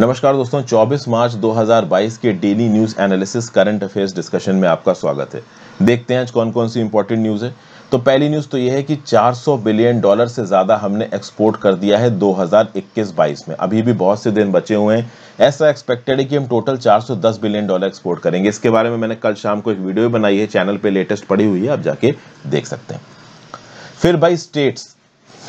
नमस्कार दोस्तों 24 मार्च 2022 के daily news analysis current affairs discussion में आपका स्वागत है देखते हैं आज कौन कौन सी इंपॉर्टेंट न्यूज है तो पहली न्यूज तो यह है कि 400 बिलियन डॉलर से ज्यादा हमने एक्सपोर्ट कर दिया है 2021-22 में अभी भी बहुत से दिन बचे हुए हैं ऐसा एक्सपेक्टेड है कि हम टोटल 410 बिलियन डॉलर एक्सपोर्ट करेंगे इसके बारे में मैंने कल शाम को एक वीडियो बनाई है चैनल पर लेटेस्ट पड़ी हुई है आप जाके देख सकते हैं फिर भाई स्टेट्स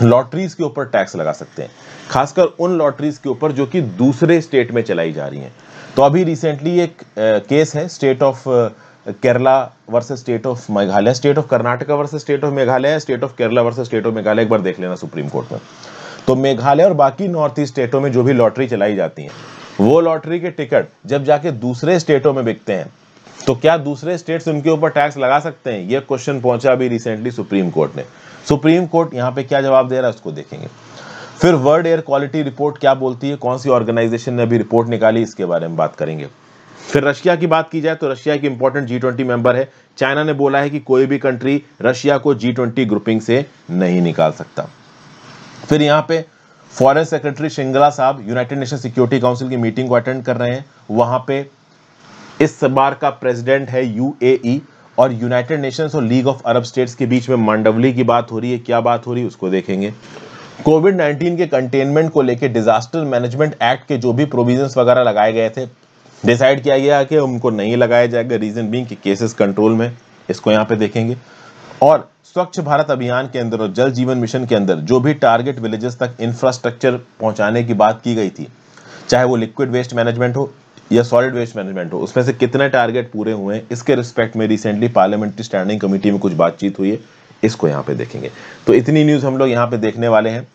लॉटरीज के ऊपर टैक्स लगा सकते हैं खासकर उन लॉटरीज के ऊपर जो कि दूसरे स्टेट में चलाई जा रही हैं तो अभी रिसेंटली एक केस है state of Kerala versus state of Meghalaya state of Karnataka versus state of Meghalaya state of Kerala versus state of Meghalaya एक बार देख लेना सुप्रीम कोर्ट में तो मेघालय और बाकी नॉर्थ ईस्ट स्टेटों में जो भी लॉटरी चलाई जाती है वो लॉटरी के टिकट जब जाके दूसरे स्टेटों में बिकते हैं तो क्या दूसरे स्टेट्स उनके ऊपर टैक्स लगा सकते हैं ये क्वेश्चन पहुंचा अभी रिसेंटली सुप्रीम कोर्ट ने सुप्रीम कोर्ट यहाँ पे क्या जवाब दे रहा है उसको देखेंगे फिर वर्ल्ड एयर क्वालिटी रिपोर्ट क्या बोलती है कौन सी ऑर्गेनाइजेशन ने अभी रिपोर्ट निकाली इसके बारे में बात करेंगे फिर रशिया की बात की जाए तो रशिया की इंपॉर्टेंट जी ट्वेंटी मेंबर है चाइना ने बोला है कि कोई भी कंट्री रशिया को जी ट्वेंटी ग्रुपिंग से नहीं निकाल सकता फिर यहां पे फॉरेन सेक्रेटरी श्रृंगला साहब यूनाइटेड नेशन सिक्योरिटी काउंसिल की मीटिंग को अटेंड कर रहे हैं वहां पे इस बार का प्रेसिडेंट है यूएई और यूनाइटेड नेशंस और लीग ऑफ अरब स्टेट्स के बीच में मांडवली की बात हो रही है क्या बात हो रही है उसको देखेंगे कोविड 19 के कंटेनमेंट को लेकर डिजास्टर मैनेजमेंट एक्ट के जो भी प्रोविजंस वगैरह लगाए गए थे डिसाइड किया गया कि उनको नहीं लगाया जाएगा रीजन बींग कि केसेस कंट्रोल में इसको यहाँ पे देखेंगे और स्वच्छ भारत अभियान के अंदर और जल जीवन मिशन के अंदर जो भी टारगेट विलेजेस तक इंफ्रास्ट्रक्चर पहुंचाने की बात की गई थी चाहे वो लिक्विड वेस्ट मैनेजमेंट हो या सॉलिड वेस्ट मैनेजमेंट हो उसमें से कितने टारगेट पूरे हुए हैं इसके रिस्पेक्ट में रिसेंटली पार्लियामेंट्री स्टैंडिंग कमेटी में कुछ बातचीत हुई है इसको यहाँ पे देखेंगे तो इतनी न्यूज़ हम लोग यहाँ पे देखने वाले हैं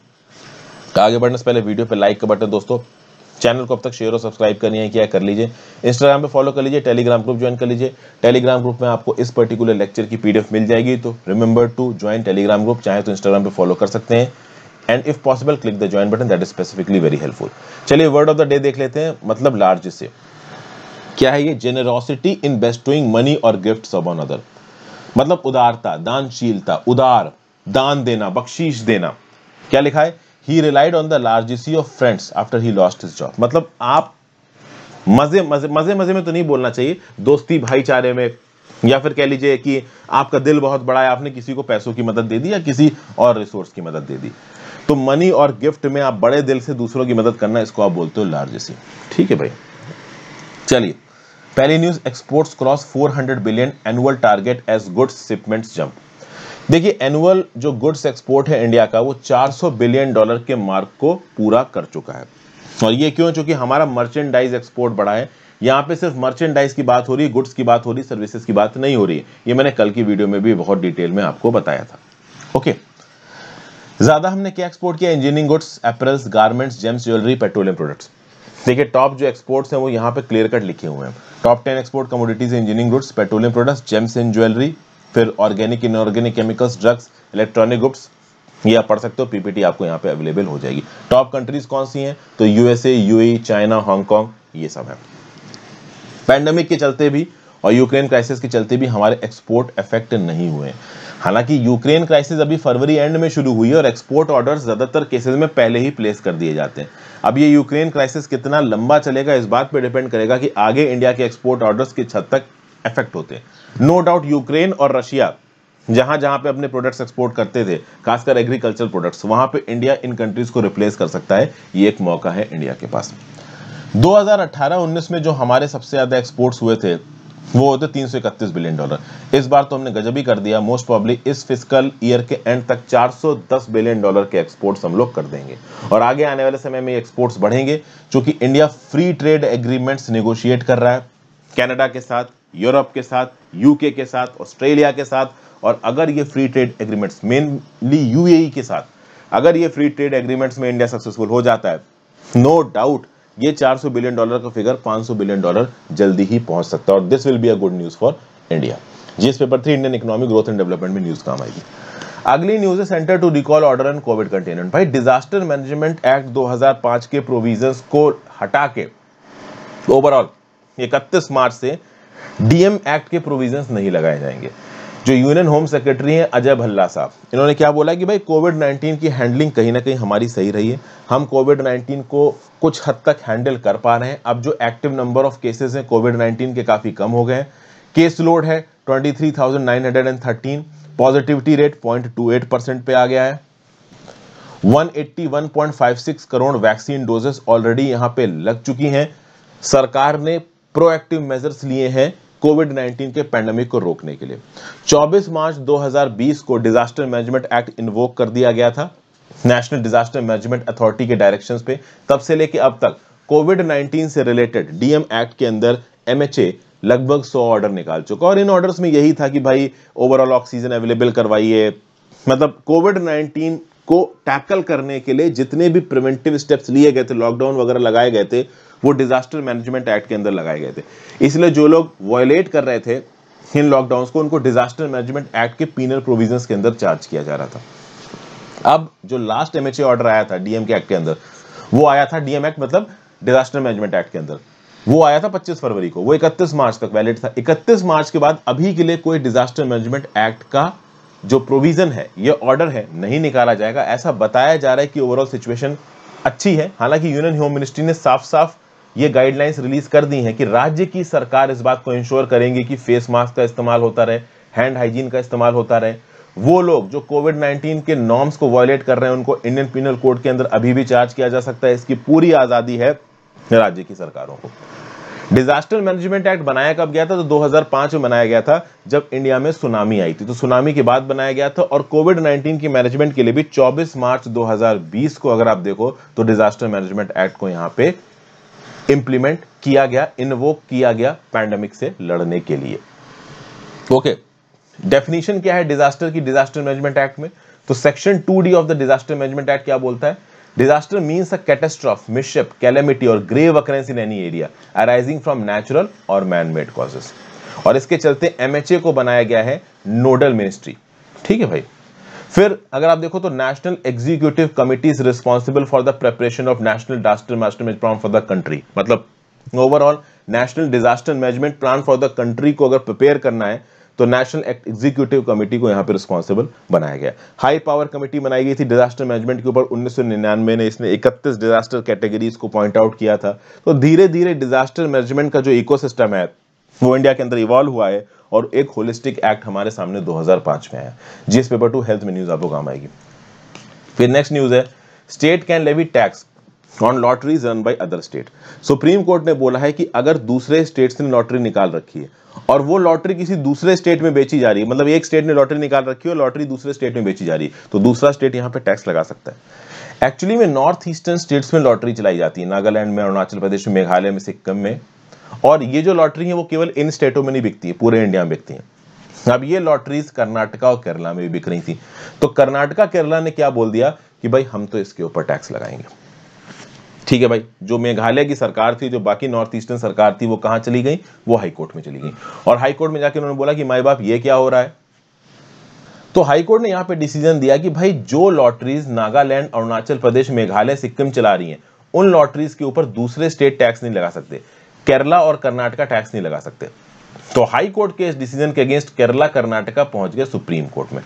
तो आगे बढ़ने से पहले वीडियो पे लाइक का बटन दोस्तों चैनल को अब तक शेयर और सब्सक्राइब करनी है क्या कर लीजिए इंस्टाग्राम पे फॉलो कर लीजिए टेलीग्राम ग्रुप ज्वाइन कर लीजिए टेलीग्राम ग्रुप में आपको इस पर्टिकुलर लेक्चर की पीडीएफ मिल जाएगी तो remember to join Telegram group चाहे तो इंस्टाग्राम पे फॉलो कर सकते हैं and if possible click the join button that is specifically very helpful चलिए वर्ड ऑफ द डे देख लेते हैं मतलब लार्ज से क्या है ये जेनरोसिटी इन बेस्टोइंग मनी और गिफ्ट ऑफ ऑन अदर मतलब उदारता दानशीलता उदार दान देना बख्शीश देना क्या लिखा है he relied on the largesse of friends after he lost his job मतलब आप मजे मजे मजे मजे में तो नहीं बोलना चाहिए दोस्ती भाईचारे में या फिर कह लीजिए कि आपका दिल बहुत बड़ा है आपने किसी को पैसों की मदद दे दी या किसी और रिसोर्स की मदद दे दी तो मनी और गिफ्ट में आप बड़े दिल से दूसरों की मदद करना इसको आप बोलते हो लार्जेसी ठीक है भाई चलिए पहली news exports cross 400 billion annual target as goods shipments jump देखिए एनुअल जो गुड्स एक्सपोर्ट है इंडिया का वो 400 बिलियन डॉलर के मार्क को पूरा कर चुका है और ये क्यों चूंकि हमारा मर्चेंडाइज एक्सपोर्ट बढ़ा है यहाँ पे सिर्फ मर्चेंडाइज की बात हो रही है गुड्स की बात हो रही है सर्विसेज की बात नहीं हो रही है ये मैंने कल की वीडियो में भी बहुत डिटेल में आपको बताया था ओके okay. ज़्यादा हमने क्या एक्सपोर्ट किया engineering goods apparels garments gems jewellery petroleum products देखिए टॉप जो एक्सपोर्ट्स हैं वो यहाँ पे क्लियर कट लिखे हुए हैं top ten export commodities engineering goods petroleum products gems and jewellery फिर organic inorganic chemicals drugs electronic goods ये आप पढ़ सकते हो पीपीटी आपको यहाँ पे अवेलेबल हो जाएगी टॉप कंट्रीज कौन सी हैं तो यूएसए यू चाइना हांगकॉन्ग ये सब है पैंडमिक के चलते भी और यूक्रेन क्राइसिस के चलते भी हमारे एक्सपोर्ट अफेक्ट नहीं हुए हालांकि यूक्रेन क्राइसिस अभी फरवरी एंड में शुरू हुई है और एक्सपोर्ट ऑर्डर्स ज़्यादातर केसेस में पहले ही प्लेस कर दिए जाते हैं अब ये यूक्रेन क्राइसिस कितना लंबा चलेगा इस बात पर डिपेंड करेगा कि आगे इंडिया के एक्सपोर्ट ऑर्डर्स की हद तक इफेक्ट होते हैं नो डाउट यूक्रेन और रशिया जहां जहां पे अपने प्रोडक्ट्स एक्सपोर्ट करते थे खासकर एग्रीकल्चर प्रोडक्ट्स वहां पे इंडिया इन कंट्रीज को रिप्लेस कर सकता है ये एक मौका है इंडिया के पास 2018-19 में जो हमारे सबसे ज़्यादा एक्सपोर्ट्स हुए थे वो होते तीन सौ इकतीस बिलियन डॉलर इस बार तो हमने गजब ही कर दिया मोस्ट प्रॉब्ली इस फिजिकल ईयर के एंड तक 410 बिलियन डॉलर के एक्सपोर्ट्स हम लोग कर देंगे और आगे आने वाले समय में एक्सपोर्ट्स बढ़ेंगे क्योंकि India free trade agreements negotiate कर रहा है कैनेडा के साथ यूरोप के साथ यूके के साथ ऑस्ट्रेलिया के साथ और अगर ये free trade agreements mainly U K साथ अगर ये फ्री ट्रेड एग्रीमेंट्स में इंडिया सक्सेसफुल हो जाता है नो no डाउट ये 400 बिलियन डॉलर का फिगर 500 बिलियन डॉलर जल्दी ही पहुंच सकता है और this will be a good news for India GS paper three Indian economic growth and development में न्यूज काम आएगी अगली न्यूज है centre to recall order and COVID containment भाई डिजास्टर मैनेजमेंट एक्ट 2005 के प्रोविजन को हटा के ओवरऑल इकतीस मार्च से डीएम एक्ट के प्रोविजन नहीं लगाए जाएंगे जो यूनियन होम सेक्रेटरी हैं अजय भल्ला साहब इन्होंने क्या बोला कि भाई कोविड 19 की हैंडलिंग कहीं ना कहीं हमारी सही रही है हम कोविड 19 को कुछ हद तक हैंडल कर पा रहे हैं अब जो एक्टिव नंबर ऑफ केसेस हैं कोविड 19 के काफ़ी कम हो गए हैं केस लोड है 23,913 पॉजिटिविटी रेट 0.28 परसेंट पे आ गया है 181.56 करोड़ वैक्सीन डोजेस ऑलरेडी यहाँ पे लग चुकी हैं सरकार ने प्रोएक्टिव मेजर्स लिए हैं कोविड 19 के पैंडमिक को रोकने के लिए 24 मार्च 2020 को डिजास्टर मैनेजमेंट एक्ट इन्वोक कर दिया गया था नेशनल डिजास्टर मैनेजमेंट अथॉरिटी के डायरेक्शंस पे तब से लेके अब तक कोविड 19 से रिलेटेड डीएम एक्ट के अंदर एमएचए लगभग 100 ऑर्डर निकाल चुका और इन ऑर्डर्स में यही था कि भाई ओवरऑल ऑक्सीजन अवेलेबल करवाइए मतलब कोविड 19 को टैकल करने के लिए जितने भी प्रिवेंटिव स्टेप्स लिए गए थे लॉकडाउन वगैरह लगाए गए थे वो डिजास्टर मैनेजमेंट एक्ट के अंदर लगाए गए थे इसलिए जो लोग वायलेट कर रहे थे इन लॉकडाउन को उनको डिजास्टर मैनेजमेंट एक्ट के पीनल प्रोविजन के अंदर चार्ज किया जा रहा था अब जो लास्ट एम ऑर्डर आया था डीएम के एक्ट के अंदर वो आया था डीएम एक्ट मतलब डिजास्टर मैनेजमेंट एक्ट के अंदर वो आया था 25 फरवरी को वो 31 मार्च तक वैलिड था 31 मार्च के बाद अभी के लिए कोई डिजास्टर मैनेजमेंट एक्ट का जो प्रोविज़न है ये ऑर्डर है नहीं निकाला जाएगा ऐसा बताया जा रहा है कि ओवरऑल सिचुएशन अच्छी है हालांकि यूनियन होम मिनिस्ट्री ने साफ साफ ये गाइडलाइंस रिलीज कर दी हैं कि राज्य की सरकार इस बात को इंश्योर करेंगी कि फेस मास्क का इस्तेमाल होता रहे हैंड हाइजीन का इस्तेमाल होता रहे वो लोग जो कोविड 19 के नॉर्म्स को वायलेट कर रहे हैं उनको इंडियन पिनल कोड के अंदर अभी भी चार्ज किया जा सकता है इसकी पूरी आज़ादी है राज्य की सरकारों को डिजास्टर मैनेजमेंट एक्ट बनाया कब गया था तो 2005 में बनाया गया था जब इंडिया में सुनामी आई थी तो सुनामी के बाद बनाया गया था और कोविड 19 की मैनेजमेंट के लिए भी 24 मार्च 2020 को अगर आप देखो तो डिजास्टर मैनेजमेंट एक्ट को यहां पे इंप्लीमेंट किया गया इनवोक किया गया पैंडेमिक से लड़ने के लिए ओके डेफिनेशन क्या है डिजास्टर की डिजास्टर मैनेजमेंट एक्ट में तो section two D of the disaster management act क्या बोलता है Disaster means a catastrophe, mischief, calamity or grave occurrence in any area arising from natural or man-made causes. और इसके चलते एमएचए को बनाया गया है नोडल मिनिस्ट्री ठीक है भाई फिर अगर आप देखो तो national executive committee is responsible for the preparation of national disaster management plan for the country मतलब overall national disaster management plan for the country को अगर प्रिपेयर करना है तो नेशनल एग्जीक्यूटिव कमेटी को यहाँ पे रिस्पॉन्सिबल बनाया गया हाई पावर कमेटी बनाई गई थी डिजास्टर मैनेजमेंट के ऊपर उन्नीस ने इसने इकतीस डिजास्टर कैटेगरीज को पॉइंट आउट किया था तो धीरे धीरे डिजास्टर मैनेजमेंट का जो इको है वो इंडिया के अंदर इवॉल्व हुआ है और एक होलिस्टिक एक्ट हमारे सामने 2005 में आया जीएस पेपर टू हेल्थ में न्यूज आपको काम आएगी फिर नेक्स्ट न्यूज है state can levy tax on lotteries run by other state supreme court ने बोला है कि अगर दूसरे स्टेट्स ने लॉटरी निकाल रखी है और वो लॉटरी किसी दूसरे स्टेट में बेची जा रही है मतलब एक स्टेट ने लॉटरी निकाल रखी है और लॉटरी दूसरे स्टेट में बेची जा रही है तो दूसरा स्टेट यहाँ पे टैक्स लगा सकता है एक्चुअली में नॉर्थ ईस्टर्न स्टेट्स में लॉटरी चलाई जाती है नागालैंड में अरुणाचल प्रदेश में मेघालय में सिक्किम में और ये जो लॉटरी है वो केवल इन स्टेटों में नहीं बिकती है पूरे इंडिया में बिकती है अब ये लॉटरीज कर्नाटका और केरला में भी बिक रही थी तो कर्नाटका केरला ने क्या बोल दिया कि भाई हम तो इसके ऊपर टैक्स लगाएंगे ठीक है भाई जो मेघालय की सरकार थी जो बाकी नॉर्थ ईस्टर्न सरकार थी वो कहां चली गई वो हाईकोर्ट में चली गई और हाईकोर्ट में जाकर उन्होंने बोला कि माए बाप ये क्या हो रहा है तो हाईकोर्ट ने यहां पे डिसीजन दिया कि भाई जो लॉटरीज नागालैंड अरुणाचल प्रदेश मेघालय सिक्किम चला रही हैं उन लॉटरीज के ऊपर दूसरे स्टेट टैक्स नहीं लगा सकते केरला और कर्नाटका टैक्स नहीं लगा सकते तो हाई कोर्ट के इस डिसीजन के अगेंस्ट केरला कर्नाटका पहुंच गए सुप्रीम कोर्ट में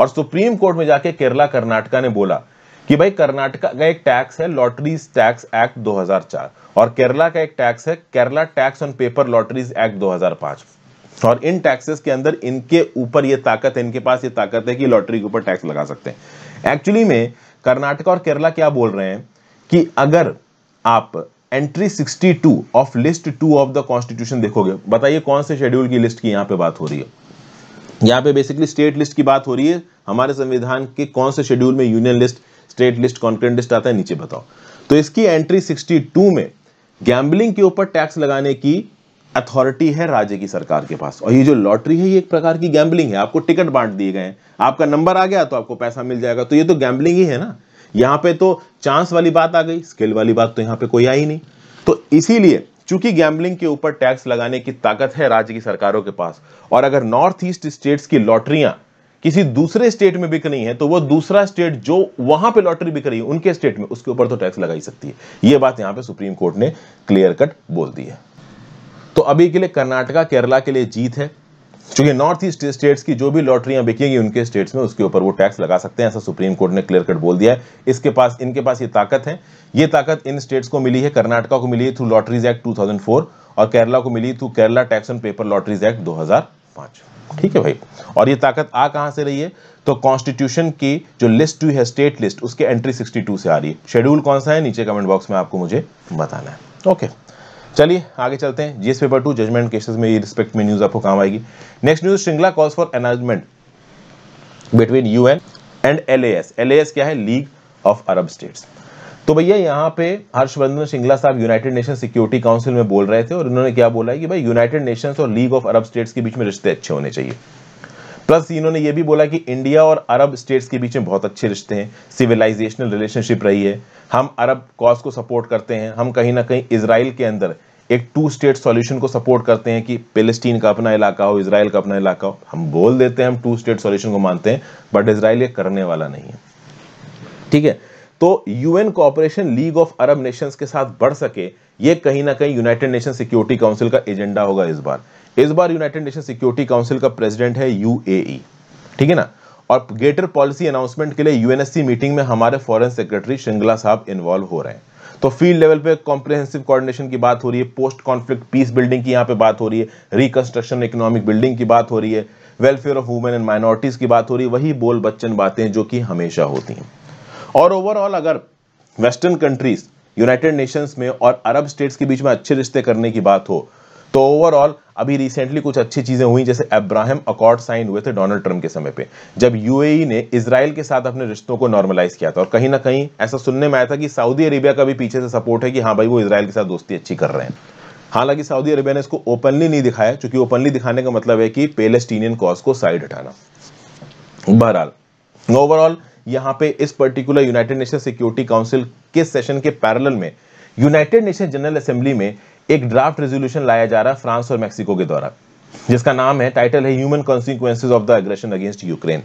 और सुप्रीम कोर्ट में जाके केरला कर्नाटका ने बोला कि भाई कर्नाटका का एक टैक्स है लॉटरीज टैक्स एक्ट 2004 और केरला का एक टैक्स है Kerala tax on paper lotteries act 2005 और इन टैक्सेस के अंदर इनके ऊपर ये ताकत है इनके पास ये ताकत है कि लॉटरी के ऊपर टैक्स लगा सकते हैं एक्चुअली में कर्नाटका और केरला क्या बोल रहे हैं कि अगर आप entry 62 of list two of the constitution देखोगे बताइए कौन से शेड्यूल की लिस्ट की यहाँ पे बात हो रही है यहाँ पे बेसिकली स्टेट लिस्ट की बात हो रही है हमारे संविधान के कौन से शेड्यूल में union list state list concurrent list आता है नीचे बताओ तो इसकी एंट्री 62 में गैम्बलिंग के ऊपर टैक्स लगाने की अथॉरिटी है राज्य की सरकार के पास और ये जो लॉटरी है ये एक प्रकार की गैम्बलिंग है आपको टिकट बांट दिए गए आपका नंबर आ गया तो आपको पैसा मिल जाएगा तो ये तो गैम्बलिंग ही है ना यहां पे तो चांस वाली बात आ गई स्किल वाली बात तो यहां पे कोई आई नहीं तो इसीलिए चूंकि गैम्बलिंग के ऊपर टैक्स लगाने की ताकत है राज्य की सरकारों के पास और अगर नॉर्थ ईस्ट स्टेट्स की लॉटरियां किसी दूसरे स्टेट में बिक रही है तो वो दूसरा स्टेट जो वहां पे लॉटरी बिक रही है उनके स्टेट में उसके ऊपर तो टैक्स लगाई सकती है ये बात यहां पे सुप्रीम कोर्ट ने क्लियर कट बोल दी है तो अभी के लिए कर्नाटका केरला के लिए जीत है क्योंकि नॉर्थ ईस्ट स्टेट्स की जो भी लॉटरियां बिकेंगी उनके स्टेट्स में उसके ऊपर वो टैक्स लगा सकते हैं ऐसा सुप्रीम कोर्ट ने क्लियर कट बोल दिया है इसके पास इनके पास ये ताकत है ये ताकत इन स्टेट्स को मिली है कर्नाटका को मिली है थ्रू लॉटरीज एक्ट 2004 और केरला को मिली through Kerala tax on paper lotteries act 2005 ठीक है भाई और ये ताकत आ कहां से रही है तो कॉन्स्टिट्यूशन की जो लिस्ट हुई है स्टेट लिस्ट उसके एंट्री 62 से आ रही है शेड्यूल कौन सा है नीचे कमेंट बॉक्स में आपको मुझे बताना है ओके चलिए आगे चलते हैं GS paper two judgement cases में ये रिस्पेक्ट में न्यूज आपको काम आएगी next news Shringla calls for announcement between U and L S क्या है लीग ऑफ अरब स्टेट्स तो भैया यहाँ पे हर्षवर्धन श्रृंगला साहब यूनाइटेड नेशन सिक्योरिटी काउंसिल में बोल रहे थे और उन्होंने क्या बोला है कि भाई यूनाइटेड नेशंस और लीग ऑफ अरब स्टेट्स के बीच में रिश्ते अच्छे होने चाहिए प्लस इन्होंने ये भी बोला कि इंडिया और अरब स्टेट्स के बीच में बहुत अच्छे रिश्ते हैं सिविलाइजेशनल रिलेशनशिप रही है हम अरब कॉज को सपोर्ट करते हैं हम कहीं ना कहीं इसराइल के अंदर एक टू स्टेट सॉल्यूशन को सपोर्ट करते हैं कि पेलेस्टीन का अपना इलाका हो इसराइल का अपना इलाका हो हम बोल देते हैं हम टू स्टेट सॉल्यूशन को मानते हैं बट इसराइल ये करने वाला नहीं है ठीक है तो UN cooperation League of Arab Nations के साथ बढ़ सके ये कहीं ना कहीं यूनाइटेड नेशन सिक्योरिटी काउंसिल का एजेंडा होगा इस बार इस बार यूनाइटेड नेशन सिक्योरिटी काउंसिल का प्रेसिडेंट है यूएई e। ठीक है ना और ग्रेटर पॉलिसी अनाउंसमेंट के लिए यूएनएससी मीटिंग में हमारे फॉरेन सेक्रेटरी श्रृंगला साहब इन्वॉल्व हो रहे हैं तो फील्ड लेवल पे कॉम्प्रिहेंसिव कोऑर्डिनेशन की बात हो रही है पोस्ट कॉन्फ्लिक्ट पीस बिल्डिंग की यहाँ पे बात हो रही है रिकंस्ट्रक्शन इकोनॉमिक बिल्डिंग की बात हो रही है welfare of women and minorities की बात हो रही है वही बोल बच्चन बातें जो कि हमेशा होती हैं और ओवरऑल अगर वेस्टर्न कंट्रीज यूनाइटेड नेशंस में और अरब स्टेट्स के बीच में अच्छे रिश्ते करने की बात हो तो ओवरऑल अभी रिसेंटली कुछ अच्छी चीजें हुई जैसे अब्राहम अकॉर्ड साइन हुए थे डोनाल्ड ट्रंप के समय पे जब यूएई e ने इसराइल के साथ अपने रिश्तों को नॉर्मलाइज किया था और कहीं ना कहीं ऐसा सुनने में आया था कि सऊदी अरेबिया का भी पीछे से सपोर्ट है कि हाँ भाई वो इसराइल के साथ दोस्ती अच्छी कर रहे हैं हालांकि सऊदी अरेबिया ने इसको ओपनली नहीं दिखाया क्योंकि ओपनली दिखाने का मतलब है कि पेलेस्टीनियन कॉज को साइड हटाना बहरहाल ओवरऑल यहां पे इस particular United Nation Security Council के सेशन के पैरल में यूनाइटेड नेशन जनरल असेंबली में एक ड्राफ्ट रेजोल्यूशन लाया जा रहा है फ्रांस और मैक्सिको के द्वारा जिसका नाम है टाइटल है human consequences of the aggression against Ukraine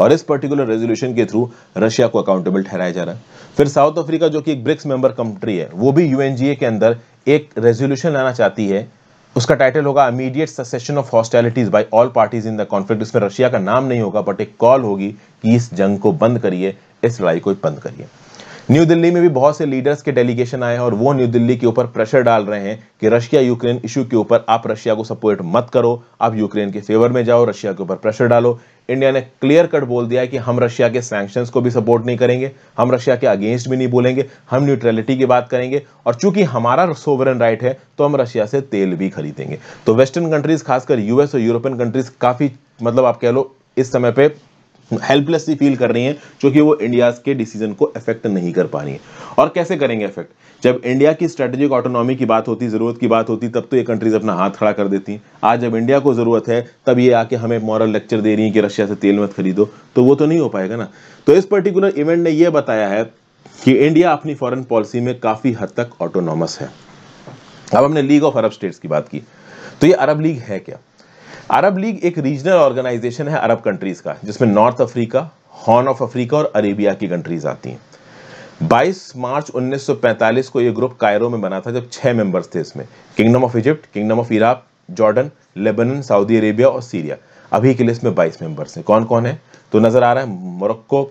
और इस पर्टिकुलर रेजोल्यूशन के थ्रू रशिया को अकाउंटेबल ठहराया जा रहा है फिर साउथ अफ्रीका जो कि एक ब्रिक्स मेंबर कंट्री है वो भी यूएनजीए के अंदर एक रेजोल्यूशन लाना चाहती है उसका टाइटल होगा immediate cessation of hostilities by all parties in the conflict इसमें रशिया का नाम नहीं होगा बट एक कॉल होगी कि इस जंग को बंद करिए इस लड़ाई को बंद करिए न्यू दिल्ली में भी बहुत से लीडर्स के डेलीगेशन आए हैं और वो न्यू दिल्ली के ऊपर प्रेशर डाल रहे हैं कि रशिया यूक्रेन इशू के ऊपर आप रशिया को सपोर्ट मत करो आप यूक्रेन के फेवर में जाओ रशिया के ऊपर प्रेशर डालो इंडिया ने क्लियर कट बोल दिया है कि हम रशिया के सैंक्शन को भी सपोर्ट नहीं करेंगे हम रशिया के अगेंस्ट भी नहीं बोलेंगे हम न्यूट्रलिटी की बात करेंगे और चूंकि हमारा सोवरन राइट है तो हम रशिया से तेल भी खरीदेंगे तो वेस्टर्न कंट्रीज खासकर यूएस और यूरोपियन कंट्रीज काफ़ी मतलब आप कह लो इस समय पर हेल्पलेसली फील कर रही है क्योंकि वो इंडिया के डिसीजन को इफेक्ट नहीं कर पा रही है और कैसे करेंगे इफेक्ट जब इंडिया की स्ट्रेटेजिक ऑटोनॉमी की बात होती ज़रूरत की बात होती तब तो ये कंट्रीज़ अपना हाथ खड़ा कर देती आज जब इंडिया को ज़रूरत है तब ये आके हमें मॉरल लेक्चर दे रही है कि रशिया से तेल मत खरीदो तो वो तो नहीं हो पाएगा ना तो इस पर्टिकुलर इवेंट ने यह बताया है कि इंडिया अपनी फॉरन पॉलिसी में काफ़ी हद तक ऑटोनॉमस है अब हमने लीग ऑफ अरब स्टेट्स की बात की तो ये अरब लीग है क्या अरब लीग एक रीजनल ऑर्गेनाइजेशन है अरब कंट्रीज़ का जिसमें North Africa Horn of Africa और अरेबिया की कंट्रीज़ आती हैं 22 मार्च 1945 को ये ग्रुप कायरो में बना था जब छह मेंबर्स थे इसमें Kingdom of Egypt Kingdom of Iraq Jordan Lebanon Saudi Arabia और सीरिया अभी के लिए इसमें 22 मेंबर्स हैं कौन कौन है तो नज़र आ रहा है Morocco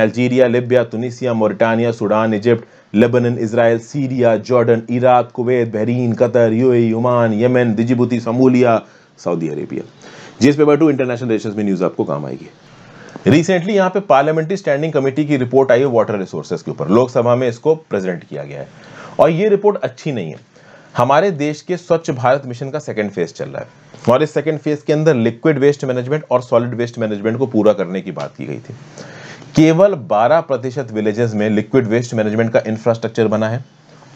Algeria Libya Tunisia Mauritania Sudan Egypt Lebanon Israel Syria Jordan Iraq Kuwait Bahrain Qatar UAE Oman Yemen Djibouti Somalia Saudi Arabia जिस पेपर टू इंटरनेशनल रिलेशन में न्यूज़ आपको काम आएगी रिसेंटली यहाँ पे पार्लियामेंट्री स्टैंडिंग कमेटी की report आई है वाटर रिसोर्सेज के ऊपर लोकसभा में इसको प्रेजेंट किया गया है और ये रिपोर्ट अच्छी नहीं है हमारे देश के स्वच्छ भारत मिशन का सेकेंड फेज चल रहा है और इस सेकेंड फेज के अंदर लिक्विड वेस्ट मैनेजमेंट और सॉलिड वेस्ट मैनेजमेंट को पूरा करने की बात की गई थी केवल 12 प्रतिशत विलेजेस में लिक्विड वेस्ट मैनेजमेंट का इंफ्रास्ट्रक्चर बना है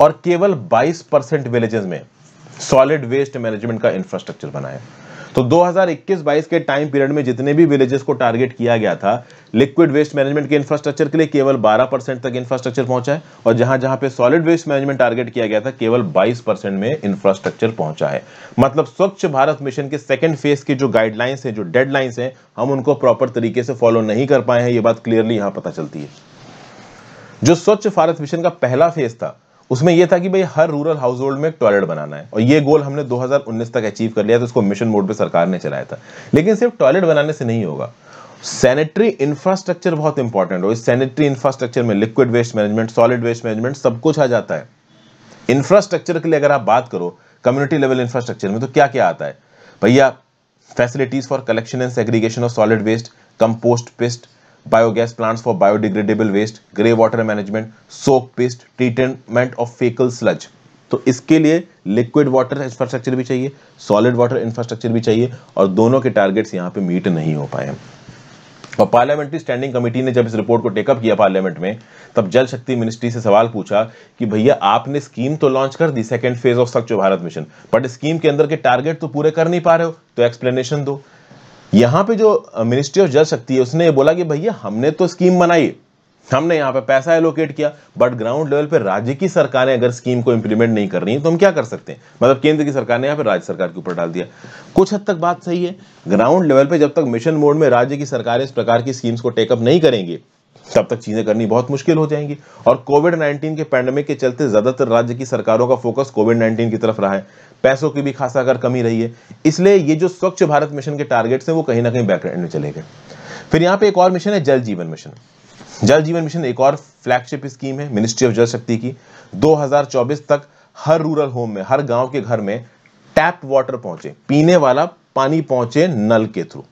और केवल 22 परसेंट विलेजेस में सॉलिड वेस्ट मैनेजमेंट का इंफ्रास्ट्रक्चर बना है तो 2021-22 के टाइम पीरियड में जितने भी विलेजेस को टारगेट किया गया था लिक्विड वेस्ट मैनेजमेंट के इंफ्रास्ट्रक्चर के लिए केवल 12 परसेंट तक इंफ्रास्ट्रक्चर पहुंचा है और जहां जहां पे सॉलिड वेस्ट मैनेजमेंट टारगेट किया गया था केवल 22 परसेंट में इंफ्रास्ट्रक्चर पहुंचा है मतलब स्वच्छ भारत मिशन के सेकेंड फेज की जो गाइडलाइंस है जो डेडलाइंस है हम उनको प्रॉपर तरीके से फॉलो नहीं कर पाए हैं ये बात क्लियरली यहां पता चलती है जो स्वच्छ भारत मिशन का पहला फेज था उसमें यह था कि भाई हर रूरल हाउस होल्ड में टॉयलेट बनाना है और ये गोल हमने 2019 तक अचीव कर लिया था उसको मिशन मोड पे सरकार ने चलाया था लेकिन सिर्फ टॉयलेट बनाने से नहीं होगा सैनिटरी इंफ्रास्ट्रक्चर बहुत इंपॉर्टेंट हो इस सैनिटरी इंफ्रास्ट्रक्चर में liquid waste management solid waste management सब कुछ आ जाता है इंफ्रास्ट्रक्चर के लिए अगर आप बात करो कम्युनिटी लेवल इंफ्रास्ट्रक्चर में तो क्या क्या आता है भैया facilities for collection and segregation of solid waste compost पेस्ट biogas plants for biodegradable waste grey water management soak पेस्ट ट्रीटमेंट ऑफ फेकल स्लज तो इसके लिए लिक्विड वाटर इंफ्रास्ट्रक्चर भी चाहिए सॉलिड वाटर इंफ्रास्ट्रक्चर भी चाहिए और दोनों के टारगेट्स यहाँ पे मीट नहीं हो पाए और पार्लियामेंट्री स्टैंडिंग कमेटी ने जब इस रिपोर्ट को टेकअप किया पार्लियामेंट में तब जल शक्ति मिनिस्ट्री से सवाल पूछा कि भैया आपने स्कीम तो लॉन्च कर दी सेकेंड फेज ऑफ स्वच्छ भारत मिशन बट स्कीम के अंदर के टारगेट तो पूरे कर नहीं पा रहे हो तो एक्सप्लेनेशन दो यहां पे जो मिनिस्ट्री ऑफ जल शक्ति है उसने ये बोला कि भैया हमने तो स्कीम बनाई हमने यहाँ पे पैसा एलोकेट किया बट ग्राउंड लेवल पे राज्य की सरकारें अगर स्कीम को इंप्लीमेंट नहीं कर रही तो हम क्या कर सकते हैं मतलब केंद्र की सरकार ने यहां पे राज्य सरकार के ऊपर डाल दिया कुछ हद तक बात सही है ग्राउंड लेवल पे जब तक मिशन मोड में राज्य की सरकारें इस प्रकार की स्कीम्स को टेकअप नहीं करेंगे तब तक चीजें करनी बहुत मुश्किल हो जाएंगी और कोविड 19 के पैंडमिक के चलते ज्यादातर राज्य की सरकारों का फोकस कोविड 19 की तरफ रहा है पैसों की भी खासा अगर कमी रही है इसलिए ये जो स्वच्छ भारत मिशन के टारगेट्स हैं वो कहीं ना कहीं बैकग्राउंड में चले गए फिर यहाँ पे एक और मिशन है जल जीवन मिशन जल जीवन मिशन एक और फ्लैगशिप स्कीम है मिनिस्ट्री ऑफ जल शक्ति की 2024 तक हर रूरल होम में हर गांव के घर में टैप्ड वाटर पहुंचे पीने वाला पानी पहुंचे नल के थ्रू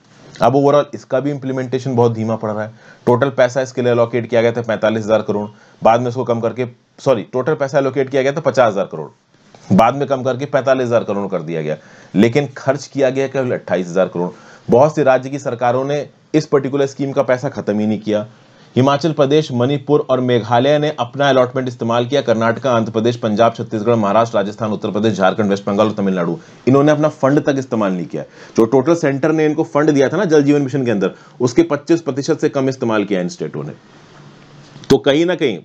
अब ओवरऑल इसका भी इंप्लीमेंटेशन बहुत धीमा पड़ रहा है टोटल पैसा इसके लिए अलोकेट किया गया था पैंतालीस हज़ार करोड़ बाद में इसको कम करके सॉरी टोटल पैसा अलोकेट किया गया था पचास हज़ार करोड़ बाद में कम करके पैंतालीस हजार करोड़ कर दिया गया लेकिन खर्च किया गया केवल अट्ठाईस हजार करोड़ बहुत सी राज्य की सरकारों ने इस पर्टिकुलर स्कीम का पैसा खत्म ही नहीं किया हिमाचल प्रदेश मणिपुर और मेघालय ने अपना अलॉटमेंट इस्तेमाल किया कर्नाटका आंध्र प्रदेश पंजाब छत्तीसगढ़ महाराष्ट्र राजस्थान उत्तर प्रदेश झारखंड वेस्ट बंगाल और तमिलनाडु इन्होंने अपना फंड तक इस्तेमाल नहीं किया जो टोटल सेंटर ने इनको फंड दिया था ना जल जीवन मिशन के अंदर उसके पच्चीस प्रतिशत से कम इस्तेमाल किया इन स्टेटों ने तो कहीं ना कहीं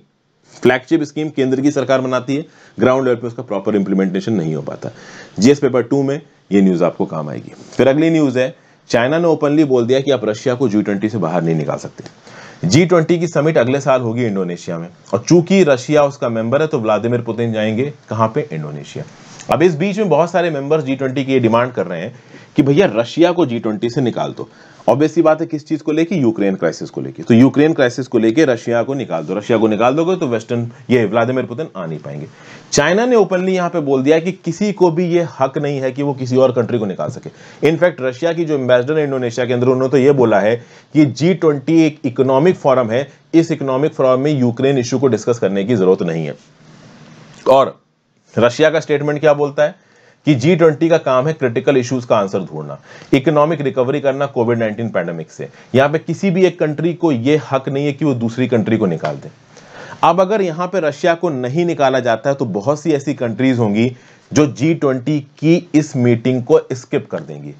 फ्लैगशिप स्कीम केंद्र की सरकार बनाती है ग्राउंड लेवल पे उसका प्रॉपर इंप्लीमेंटेशन नहीं हो पाता जीएस पेपर टू में ये न्यूज आपको काम आएगी फिर अगली न्यूज है चाइना ने ओपनली बोल दिया कि आप रशिया को जी से बाहर नहीं निकाल सकते जी की समिट अगले साल होगी इंडोनेशिया में और चूंकि रशिया उसका मेंबर है तो व्लादिमिर पुतिन जाएंगे कहां पे इंडोनेशिया अब इस बीच में बहुत सारे मेंबर्स जी ट्वेंटी की ये डिमांड कर रहे हैं कि भैया रशिया को जी ट्वेंटी से निकाल दो ऑब्वियसली बात है किस चीज को लेके यूक्रेन क्राइसिस को लेके तो यूक्रेन क्राइसिस को लेके रशिया को निकाल दो रशिया को निकाल दोगे तो वेस्टर्न ये व्लादिमिर पुतिन आ नहीं पाएंगे चाइना ने ओपनली यहां पे बोल दिया कि किसी को भी ये हक नहीं है कि वो किसी और कंट्री को निकाल सके इनफैक्ट रशिया की जो एम्बेसडर है इंडोनेशिया के अंदर उन्होंने तो ये बोला है कि जी ट्वेंटी एक इकोनॉमिक फोरम है इस इकोनॉमिक फोरम में यूक्रेन इश्यू को डिस्कस करने की जरूरत नहीं है और रशिया का स्टेटमेंट क्या बोलता है कि जी ट्वेंटी का काम है क्रिटिकल इश्यूज का आंसर ढूंढना इकोनॉमिक रिकवरी करना कोविड नाइन्टीन पैंडेमिक से यहां पे किसी भी एक कंट्री को यह हक नहीं है कि वो दूसरी कंट्री को निकाल दे अब अगर यहां पे रशिया को नहीं निकाला जाता है तो बहुत सी ऐसी कंट्रीज होंगी जो जी ट्वेंटी की इस मीटिंग को स्किप कर देंगी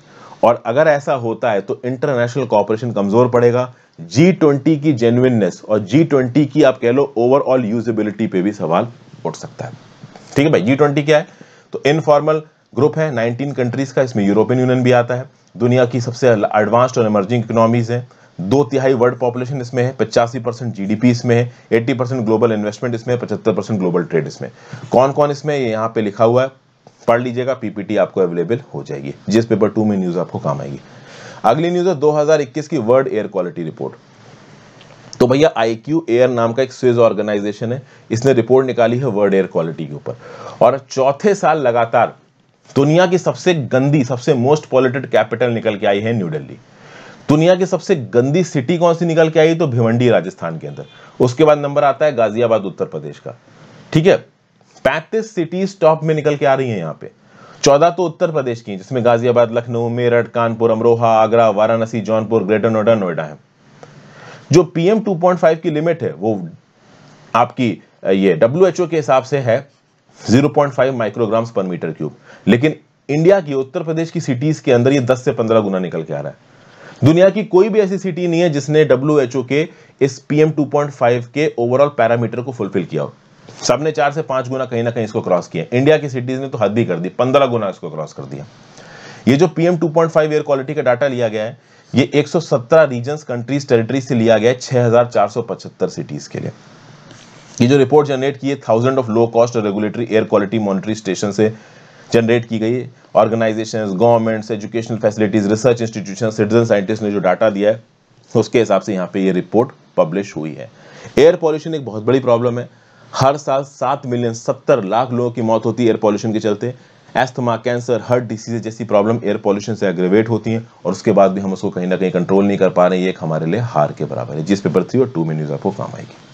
और अगर ऐसा होता है तो इंटरनेशनल कॉपरेशन कमजोर पड़ेगा जी ट्वेंटी की जेन्युननेस और जी ट्वेंटी की आप कह लो ओवरऑल यूजेबिलिटी पे भी सवाल उठ सकता है ठीक है भाई जी ट्वेंटी क्या है तो इनफॉर्मल ग्रुप है 19 कंट्रीज का इसमें यूरोपियन यूनियन भी आता है दुनिया की सबसे एडवांस्ड और इमर्जिंग इकोनॉमीज है दो तिहाई वर्ल्ड पॉपुलेशन इसमें है पचासी परसेंट जी इसमें है एट्टी परसेंट ग्लोबल इन्वेस्टमेंट इसमें पचहत्तर परसेंट ग्लोबल ट्रेड इसमें कौन कौन इसमें यहाँ पे लिखा हुआ है पढ़ लीजिएगा पीपीटी आपको अवेलेबल हो जाएगी जिस पेपर टू में न्यूज आपको काम आएगी अगली न्यूज है दो की वर्ल्ड एयर क्वालिटी रिपोर्ट तो भैया आई क्यू एयर नाम का एक स्विज ऑर्गेनाइजेशन है इसने रिपोर्ट निकाली है वर्ल्ड एयर क्वालिटी के ऊपर और चौथे साल लगातार दुनिया की सबसे गंदी सबसे मोस्ट पॉल्यूटेड कैपिटल निकल के आई है न्यू दिल्ली दुनिया की सबसे गंदी सिटी कौन सी निकल के आई तो भिवंडी राजस्थान के अंदर उसके बाद नंबर आता है गाजियाबाद उत्तर प्रदेश का ठीक है पैंतीस सिटीज टॉप में निकल के आ रही है यहाँ पे चौदह तो उत्तर प्रदेश की जिसमें गाजियाबाद लखनऊ मेरठ कानपुर अमरोहा आगरा वाराणसी जौनपुर ग्रेटर नोएडा नोएडा है जो पीएम 2.5 की लिमिट है वो आपकी ये डब्ल्यू के हिसाब से है 0.5 माइक्रोग्राम्स पर मीटर क्यूब लेकिन इंडिया की उत्तर प्रदेश की सिटीज के अंदर ये 10 से 15 गुना निकल के आ रहा है दुनिया की कोई भी ऐसी सिटी नहीं है जिसने डब्ल्यू के इस पीएम 2.5 के ओवरऑल पैरामीटर को फुलफिल किया हो सबने चार से पांच गुना कहीं ना कहीं इसको क्रॉस किया इंडिया की सिटीज ने तो हद ही कर दी पंद्रह गुना इसको क्रॉस कर दिया ये जो पीएम 2.5 एयर क्वालिटी का डाटा लिया गया है ये 117 रीजन कंट्रीज टेरिटरी से लिया गया है 6475 सिटीज के लिए ये जो रिपोर्ट जनरेट की है thousand of low cost regulatory air quality monitory station से जनरेट की गई organisation governments educational facilities research institution citizen scientist ने जो डाटा दिया है उसके हिसाब से यहाँ पे ये रिपोर्ट पब्लिश हुई है एयर पॉल्यूशन एक बहुत बड़ी प्रॉब्लम है हर साल सात मिलियन सत्तर लाख लोगों की मौत होती है एयर पॉल्यूशन के चलते एस्थमा कैंसर हर्ट डिसीज जैसी प्रॉब्लम एयर पॉल्यूशन से एग्रेवेट होती हैं और उसके बाद भी हम उसको कहीं ना कहीं कंट्रोल नहीं कर पा रहे ये एक हमारे लिए हार के बराबर है जिस पेपर थ्री और टू में न्यूज़ आपको काम आएगी